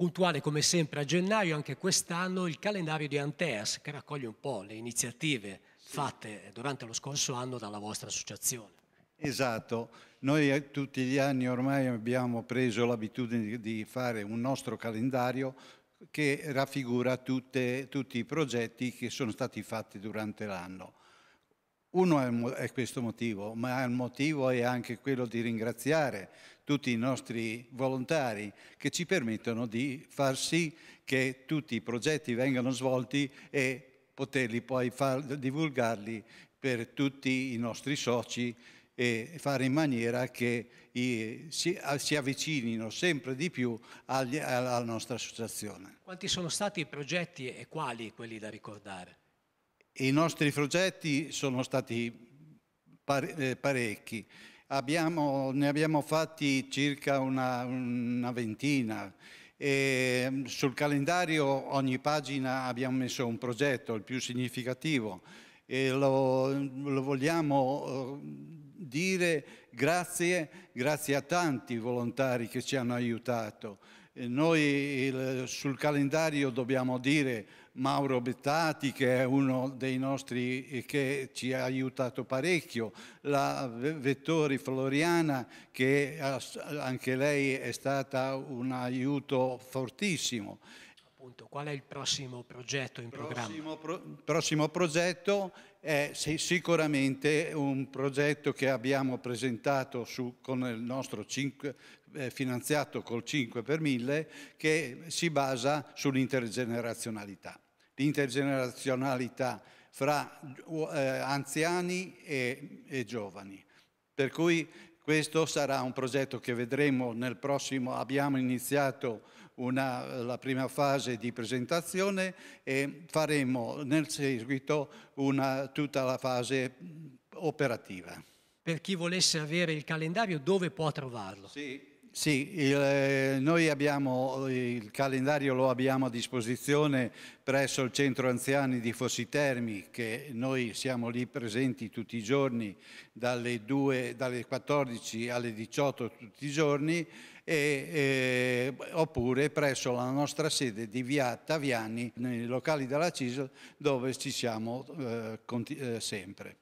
Puntuale come sempre a gennaio, anche quest'anno, il calendario di Anteas, che raccoglie un po' le iniziative fatte durante lo scorso anno dalla vostra associazione. Esatto, noi eh, tutti gli anni ormai abbiamo preso l'abitudine di fare un nostro calendario che raffigura tutte, tutti i progetti che sono stati fatti durante l'anno. Uno è, questo motivo, ma il motivo è anche quello di ringraziare tutti i nostri volontari che ci permettono di far sì che tutti i progetti vengano svolti e poterli poi far, divulgarli per tutti i nostri soci e fare in maniera che i, si, si, avvicinino sempre di più agli, alla nostra associazione. Quanti sono stati i progetti e quali quelli da ricordare? I nostri progetti sono stati eh, parecchi, abbiamo, ne abbiamo fatti circa una, una ventina. E sul calendario ogni pagina abbiamo messo un progetto, il più significativo, e lo, lo vogliamo eh, dire grazie, grazie, a tanti volontari che ci hanno aiutato. E noi il, sul calendario dobbiamo dire Mauro Bettati che è uno dei nostri eh, che ci ha aiutato parecchio, la Vettori Floriana che anche lei è stata un aiuto fortissimo appunto, qual è il prossimo progetto in prossimo programma? Pro, il prossimo progetto è sicuramente un progetto che abbiamo presentato su, con il nostro 5, eh, finanziato col 5 per 1000 che si basa sull'intergenerazionalità. L'intergenerazionalità fra eh, anziani e, e giovani. Per cui questo sarà un progetto che vedremo nel prossimo, abbiamo iniziato una, la prima fase di presentazione e faremo nel seguito una, tutta la fase operativa. Per chi volesse avere il calendario dove può trovarlo? Sì, sì, il, eh, noi abbiamo, il calendario lo abbiamo a disposizione presso il centro anziani di Fossi Termi, che noi siamo lì presenti tutti i giorni, dalle, 2, dalle 14 alle 18 tutti i giorni, e, e, oppure presso la nostra sede di via Taviani, nei locali della CISO, dove ci siamo eh, eh sempre.